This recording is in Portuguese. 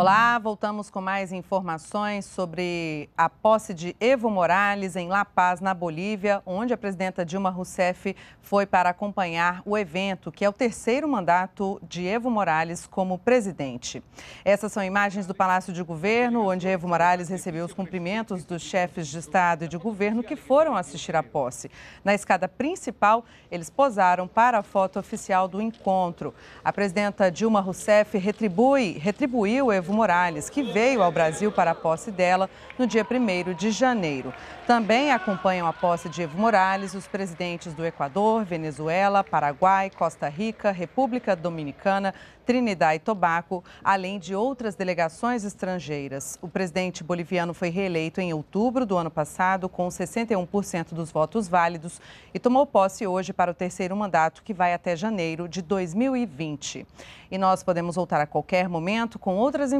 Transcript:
Olá, voltamos com mais informações sobre a posse de Evo Morales em La Paz, na Bolívia, onde a presidenta Dilma Rousseff foi para acompanhar o evento, que é o terceiro mandato de Evo Morales como presidente. Essas são imagens do Palácio de Governo, onde Evo Morales recebeu os cumprimentos dos chefes de Estado e de governo que foram assistir à posse. Na escada principal, eles posaram para a foto oficial do encontro. A presidenta Dilma Rousseff retribui, retribuiu Evo Evo Morales, que veio ao Brasil para a posse dela no dia 1 de janeiro. Também acompanham a posse de Evo Morales os presidentes do Equador, Venezuela, Paraguai, Costa Rica, República Dominicana, Trinidad e Tobago, além de outras delegações estrangeiras. O presidente boliviano foi reeleito em outubro do ano passado com 61% dos votos válidos e tomou posse hoje para o terceiro mandato que vai até janeiro de 2020. E nós podemos voltar a qualquer momento com outras informações